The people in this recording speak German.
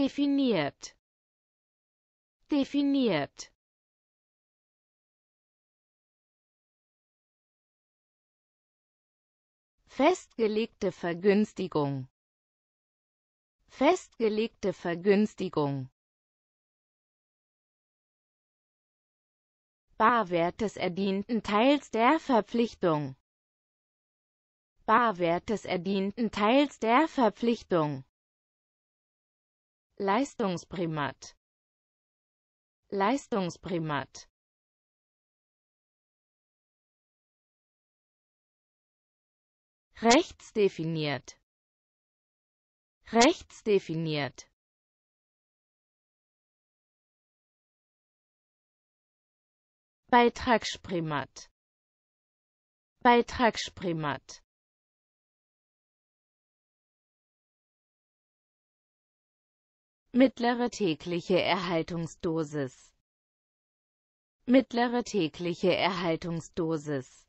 definiert definiert festgelegte Vergünstigung festgelegte Vergünstigung Barwert des erdienten Teils der Verpflichtung Barwert des erdienten Teils der Verpflichtung Leistungsprimat Leistungsprimat Rechtsdefiniert Rechtsdefiniert Beitragsprimat Beitragsprimat Mittlere tägliche Erhaltungsdosis Mittlere tägliche Erhaltungsdosis